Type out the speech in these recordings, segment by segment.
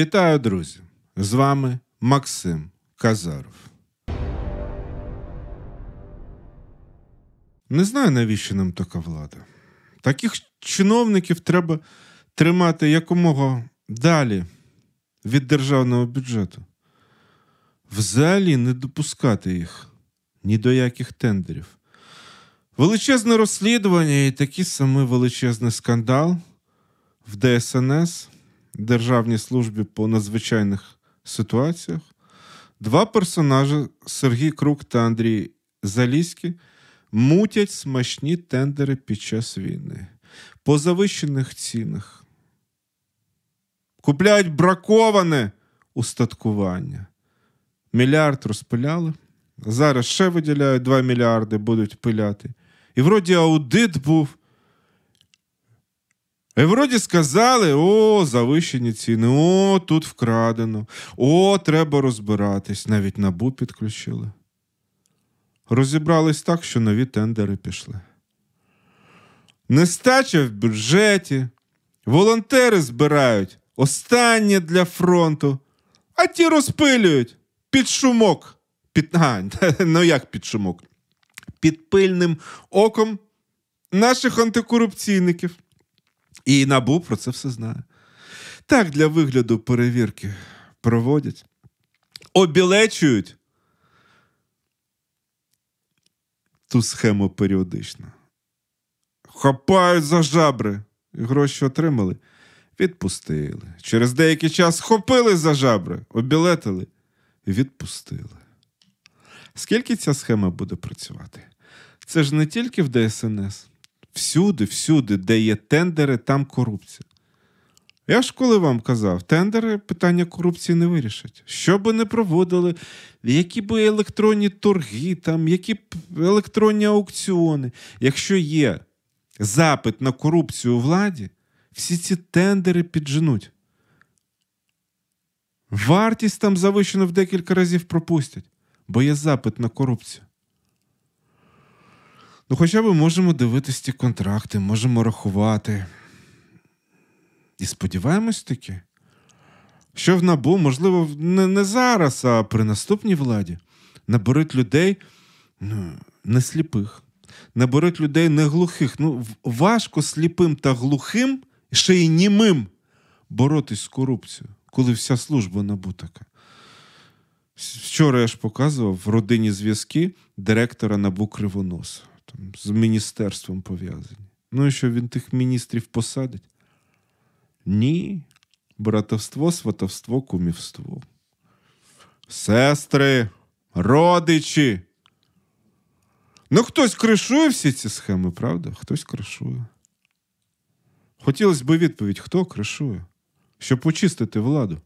Вітаю, друзі! З вами Максим Казаров. Не знаю, навіщо нам така влада. Таких чиновників треба тримати якомога далі від державного бюджету. Взагалі не допускати їх ні до яких тендерів. Величезне розслідування і такий самий величезний скандал в ДСНС. Державній службі по надзвичайних ситуаціях. Два персонажі Сергій Крук та Андрій Залізький мутять смачні тендери під час війни по завищених цінах. Купляють браковане устаткування. Мільярд розпиляли. Зараз ще виділяють 2 мільярди, будуть пиляти. І вроді аудит був. Вроді сказали, о, завищені ціни, о, тут вкрадено, о, треба розбиратись. Навіть набу підключили. Розібрались так, що нові тендери пішли. Нестача в бюджеті, волонтери збирають останнє для фронту, а ті розпилюють під шумок. Під... А, ну як під шумок? Під пильним оком наших антикорупційників. І набу про це все знає. Так, для вигляду перевірки проводять, обілечують ту схему періодично. Хапають за жабри. Гроші отримали, відпустили. Через деякий час хопили за жабри, обілетили відпустили. Скільки ця схема буде працювати? Це ж не тільки в ДСНС. Всюди, всюди, де є тендери, там корупція. Я ж коли вам казав, тендери питання корупції не вирішать. Що би не проводили, які би електронні торги, там, які б електронні аукціони. Якщо є запит на корупцію у владі, всі ці тендери підженуть. Вартість там завищено в декілька разів пропустять, бо є запит на корупцію. Ну, хоча б можемо дивитися ті контракти, можемо рахувати. І сподіваємось таки, що в набу, можливо, не, не зараз, а при наступній владі наберуть людей ну, не сліпих, наберуть людей не глухих. Ну, важко сліпим та глухим, ще й німим боротись з корупцією, коли вся служба набу така. Вчора я ж показував в родині зв'язки директора Набу Кривоноса там, з міністерством пов'язані. Ну і що він тих міністрів посадить? Ні. Братовство, сватовство, кумівство. Сестри, родичі. Ну, хтось кришує всі ці схеми, правда? Хтось кришує. Хотілося би відповідь, хто кришує, щоб очистити владу.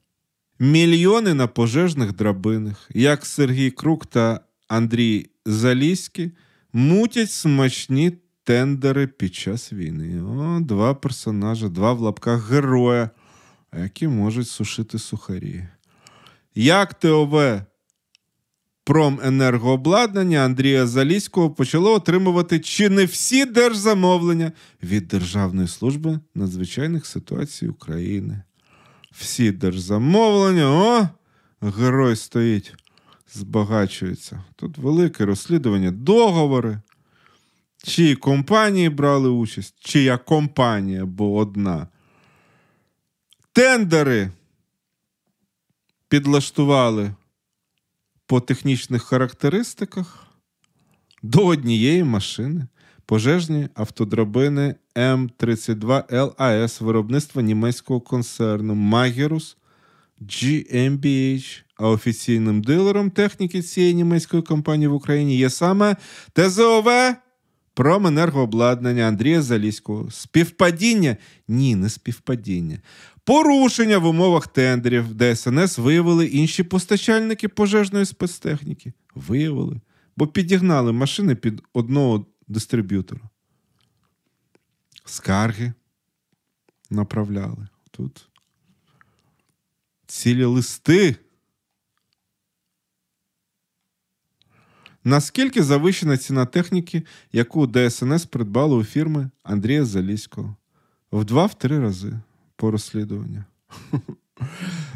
Мільйони на пожежних драбинах, як Сергій Крук та Андрій Заліський, мутять смачні тендери під час війни. О, Два персонажа, два в лапках героя, які можуть сушити сухарі. Як ТОВ Променергообладнання Андрія Заліського почало отримувати чи не всі держзамовлення від Державної служби надзвичайних ситуацій України. Всі держзамовлення, о, герой стоїть. Збагачується. Тут велике розслідування, договори, чиї компанії брали участь, чия компанія, бо одна. Тендери підлаштували по технічних характеристиках до однієї машини. Пожежні автодрабини М32ЛАС виробництва німецького концерну Magirus GmbH а офіційним дилером техніки цієї німецької компанії в Україні є саме ТЗОВ променергообладнання Андрія Заліського. Співпадіння? Ні, не співпадіння. Порушення в умовах тендерів ДСНС виявили інші постачальники пожежної спецтехніки. Виявили, бо підігнали машини під одного дистриб'ютора. Скарги направляли тут. Цілі листи. Наскільки завищена ціна техніки, яку ДСНС придбало у фірми Андрія Заліського? В два-три рази по розслідуванню.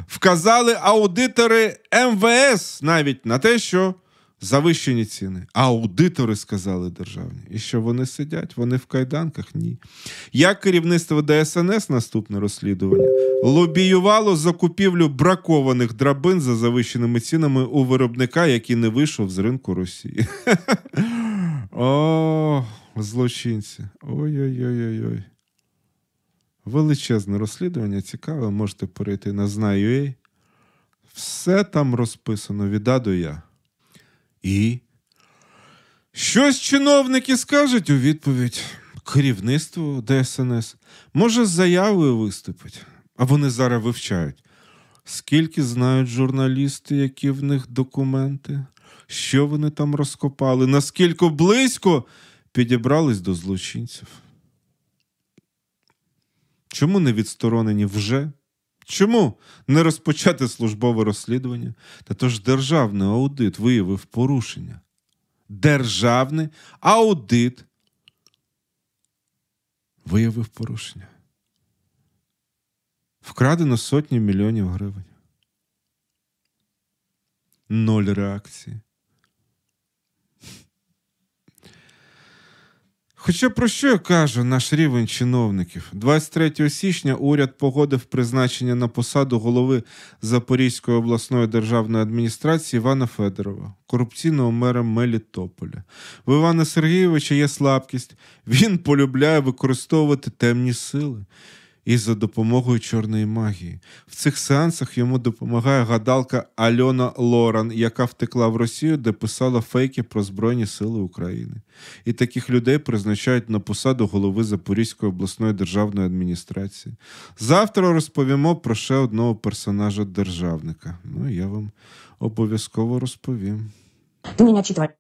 Вказали аудитори МВС навіть на те, що завищені ціни. Аудитори сказали державні. І що вони сидять? Вони в кайданках? Ні. Як керівництво ДСНС наступне розслідування лобіювало закупівлю бракованих драбин за завищеними цінами у виробника, який не вийшов з ринку Росії. О, злочинці. Ой-ой-ой-ой-ой. Величезне розслідування, цікаве, можете перейти на знаю. Все там розписано від А до Я. І. Щось чиновники скажуть у відповідь. Керівництво ДСНС, може, з заявою виступить, а вони зараз вивчають. Скільки знають журналісти, які в них документи, що вони там розкопали, наскільки близько підібрались до злочинців? Чому не відсторонені вже Чому не розпочати службове розслідування? Та тож державний аудит виявив порушення. Державний аудит виявив порушення. Вкрадено сотні мільйонів гривень. Ноль реакції. Хоча про що каже наш рівень чиновників? 23 січня уряд погодив призначення на посаду голови Запорізької обласної державної адміністрації Івана Федорова, корупційного мера Мелітополя. В Івана Сергійовича є слабкість, він полюбляє використовувати темні сили і за допомогою чорної магії. В цих сеансах йому допомагає гадалка Альона Лоран, яка втекла в Росію, де писала фейки про Збройні Сили України. І таких людей призначають на посаду голови Запорізької обласної державної адміністрації. Завтра розповімо про ще одного персонажа державника. Ну я вам обов'язково розповім. Ти мене читаєш.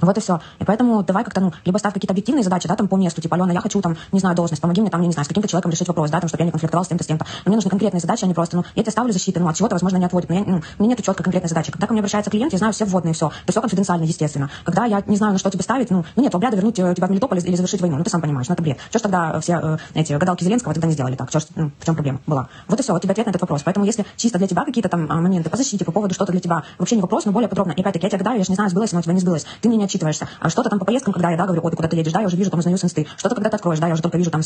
Вот и все. И поэтому давай как-то, ну, либо ставь какие-то объективные задачи, да, там по месту, типа, Алена, я хочу там, не знаю, должность, помоги мне там, я не знаю, с каким-то человеком решить вопрос, да, там, чтобы я не конфликтовал с кем-то, с кем-то. Но мне нужны конкретные задачи, а не просто, ну, я тебе ставлю защиты, ну, от чего-то, возможно, не отводит. Но я, ну, мне нету четко конкретной задачи. Когда ко мне обращается клиент, я знаю все вводные, все. это все конфиденциально, естественно. Когда я не знаю, на что тебе ставить, ну, ну нет, обряда вернуть э, тебя в Мелитополь или завершить войну, ну, ты сам понимаешь, ну, это бред. Что ж тогда все э, эти гадалки Зеленского тогда не сделали так? Что ж, ну, в чем проблема была? Вот и все, вот тебе ответ на этот вопрос. Поэтому если чисто для тебя какие-то там а, моменты по защите, по поводу что-то для тебя, вообще не вопрос, но более подробно. И опять-таки, я тебе гадаю, я же не знаю, сбылось, но у тебя не сбылось. Ты мне не отчитываешься. А что-то там по поездкам, когда я да, говорю, о, ты куда-то едешь, да, я уже вижу, там узнаю с Что-то, когда ты откроешь, да, я уже только вижу там...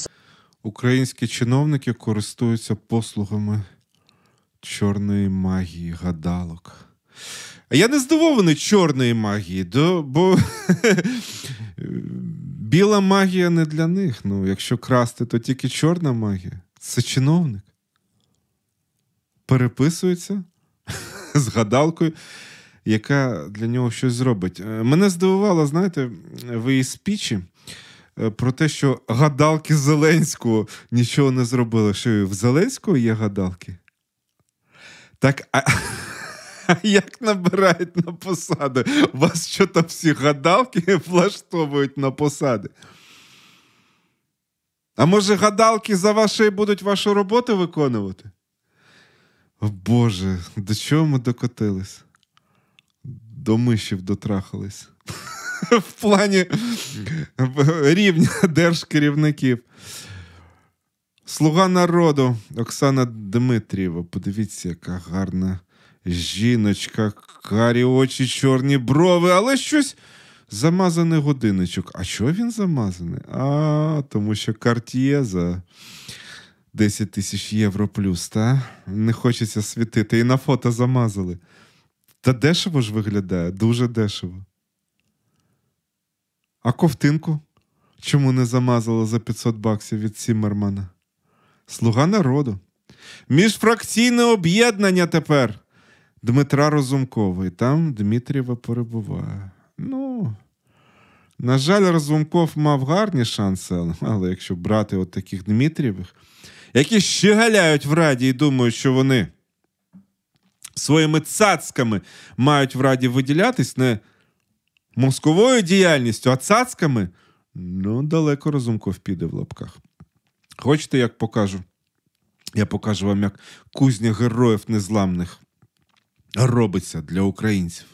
Українські чиновники користуються послугами чорної магії, гадалок. Я не здивований чорної магії, до, бо біла магія не для них. Ну, Якщо красти, то тільки чорна магія. Це чиновник. Переписується з гадалкою яка для нього щось зробить. Е, мене здивувало, знаєте, ви її спічі. Е, про те, що гадалки Зеленського нічого не зробили. Що в Зеленського є гадалки? Так, а, а як набирають на посади? У вас що там всі гадалки влаштовують на посади? А може, гадалки за ваші будуть вашу роботу виконувати? О Боже, до чого ми докотились? до мишів дотрахались. В плані рівня держкерівників. Слуга народу Оксана Дмитрієва. Подивіться, яка гарна жіночка, карі очі, чорні брови, але щось замазаний годинничок. А чого він замазаний? А, тому що карт'є за 10 тисяч євро плюс, та? Не хочеться світити. І на фото замазали. Та дешево ж виглядає, дуже дешево. А ковтинку? Чому не замазала за 500 баксів від Сіммермана? Слуга народу. Міжфракційне об'єднання тепер. Дмитра Розумковий. Там Дмитрієва перебуває. Ну, на жаль, Розумков мав гарні шанси, але якщо брати от таких Дмитрієвих, які щегаляють в раді і думають, що вони своїми цацками мають в раді виділятись не мозковою діяльністю, а цацками, ну, далеко розумков піде в лапках. Хочете, як покажу? Я покажу вам, як кузня героїв незламних робиться для українців.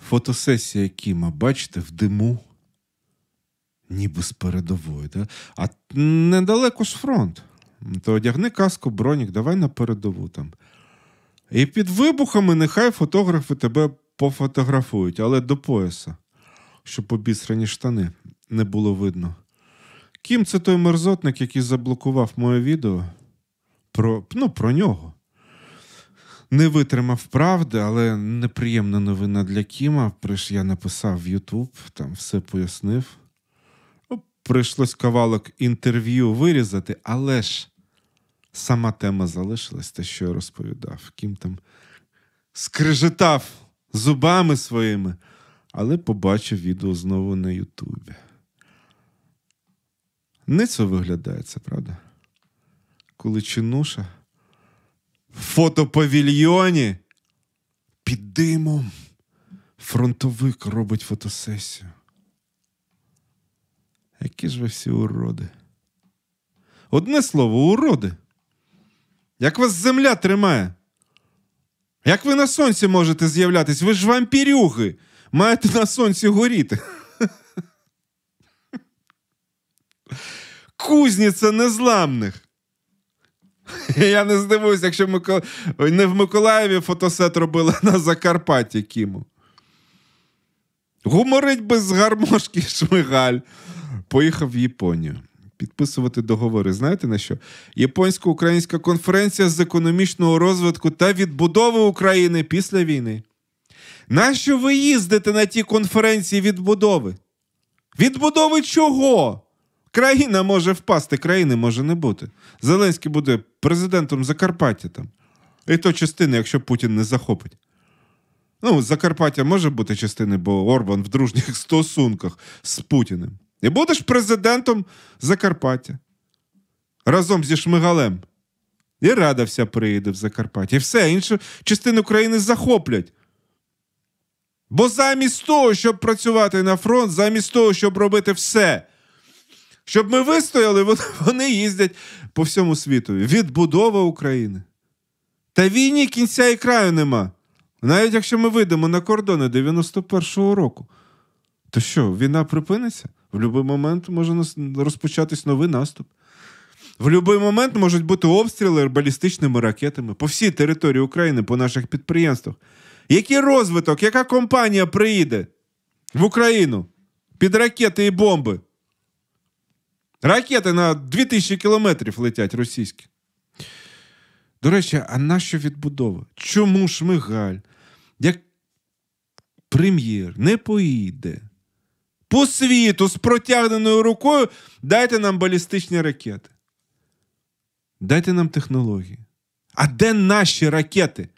Фотосесія Кіма, бачите, в диму, ніби з передової. Да? А недалеко ж фронт. То одягни каску, бронік, давай на передову там. І під вибухами нехай фотографи тебе пофотографують, але до пояса, щоб побісрані штани не було видно. Кім це той мерзотник, який заблокував моє відео про, ну, про нього не витримав правди, але неприємна новина для Кіма. Приш я написав в Ютуб, там все пояснив. Ну, прийшлось кавалок інтерв'ю вирізати, але ж сама тема залишилась, те, що я розповідав. Кім там скрежетав зубами своїми, але побачив відео знову на Ютубі. Ницо виглядає це, правда? Коли чинуша фотопавільйоні під димом фронтовик робить фотосесію. Які ж ви всі уроди? Одне слово, уроди. Як вас земля тримає? Як ви на сонці можете з'являтись? Ви ж вампірюги. Маєте на сонці горіти. Кузніця незламних. Я не здивуюсь, якщо Микол... не в Миколаєві фотосет робили на Закарпатті Кіму. Гуморить без гармошки шмигаль. Поїхав в Японію. Підписувати договори. Знаєте на що? Японсько-українська конференція з економічного розвитку та відбудови України після війни. Нащо ви їздите на ті конференції відбудови? Відбудови чого? Країна може впасти, країни може не бути. Зеленський буде президентом Закарпаття там. І то частини, якщо Путін не захопить. Ну, Закарпаття може бути частиною, бо Орбан в дружніх стосунках з Путіним. І будеш президентом Закарпаття. Разом зі Шмигалем. І рада вся приїде в Закарпаття. І все іншу частину країни захоплять. Бо замість того, щоб працювати на фронт, замість того, щоб робити все. Щоб ми вистояли, вони їздять по всьому світу. Відбудова України. Та війні кінця і краю нема. Навіть якщо ми вийдемо на кордони 91-го року, то що, війна припиниться? В будь-який момент може розпочатись новий наступ. В будь-який момент можуть бути обстріли балістичними ракетами по всій території України, по наших підприємствах. Який розвиток, яка компанія приїде в Україну під ракети і бомби? Ракети на 2000 кілометрів летять російські. До речі, а нащо відбудова? Чому Шмигаль, як прем'єр, не поїде? По світу з протягненою рукою дайте нам балістичні ракети. Дайте нам технології. А де наші ракети?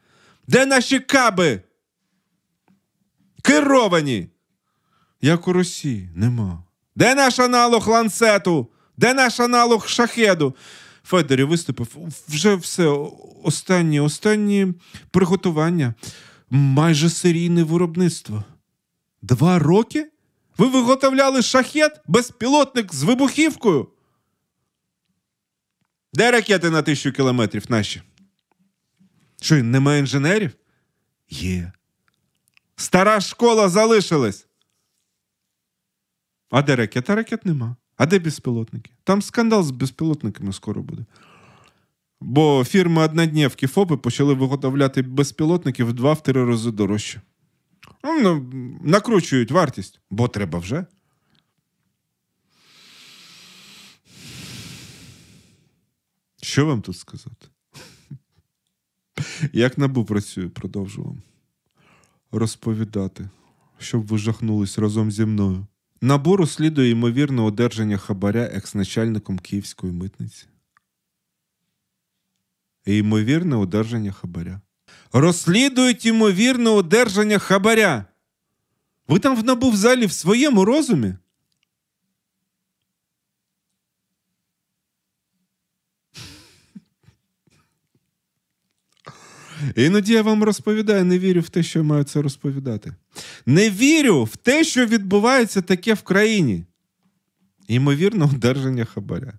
Де наші каби? Керовані? Як у Росії, нема. Де наш аналог ланцету? Де наш аналог шахеду? Федері виступив вже все останні останні приготування, майже серійне виробництво. Два роки? Ви виготовляли шахет безпілотник з вибухівкою? Де ракети на тисячу кілометрів наші? Що, немає інженерів? Є. Стара школа залишилась. А де ракета ракет нема. А де безпілотники? Там скандал з безпілотниками скоро буде. Бо фірми однодневки ФОПи почали виготовляти безпілотники в 2-3 рази дорожче. Ну, ну, Накручують вартість, бо треба вже. Що вам тут сказати? Як набу працює, продовжу вам. Розповідати, щоб ви жахнулись разом зі мною. Набору слідує ймовірне одержання хабаря екс-начальником Київської митниці. І ймовірне одержання хабаря. Розслідують ймовірне одержання хабаря. Ви там в набув залі в своєму розумі? Іноді я вам розповідаю, не вірю в те, що я маю це розповідати. Не вірю в те, що відбувається таке в країні. Ймовірно, одержання хабаря.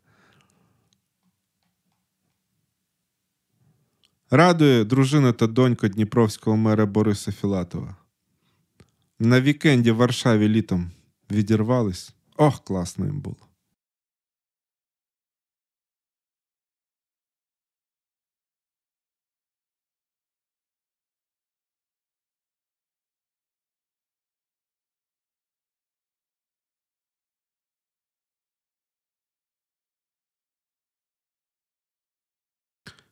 Радує дружина та донька Дніпровського мера Бориса Філатова. На вікенді в Варшаві літом відірвались. Ох, класно їм було.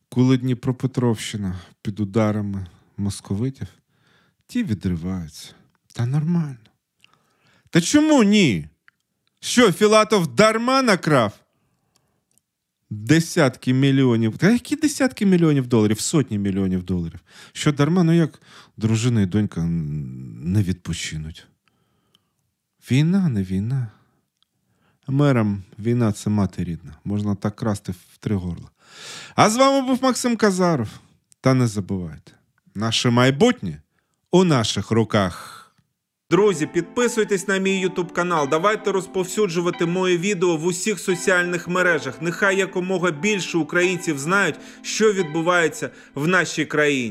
Коли Дніпропетровщина під ударами московитів, ті відриваються. Та нормально. Та чому ні? Що, Філатов дарма накрав? Десятки мільйонів. Та які десятки мільйонів доларів, сотні мільйонів доларів. Що дарма, ну як дружина і донька не відпочинуть? Війна не війна. Мерам війна це мати рідна. Можна так красти в три горла. А з вами був Максим Казаров. Та не забувайте, наше майбутнє у наших руках. Друзі, підписуйтесь на мій ютуб канал. Давайте розповсюджувати моє відео в усіх соціальних мережах. Нехай якомога більше українців знають, що відбувається в нашій країні.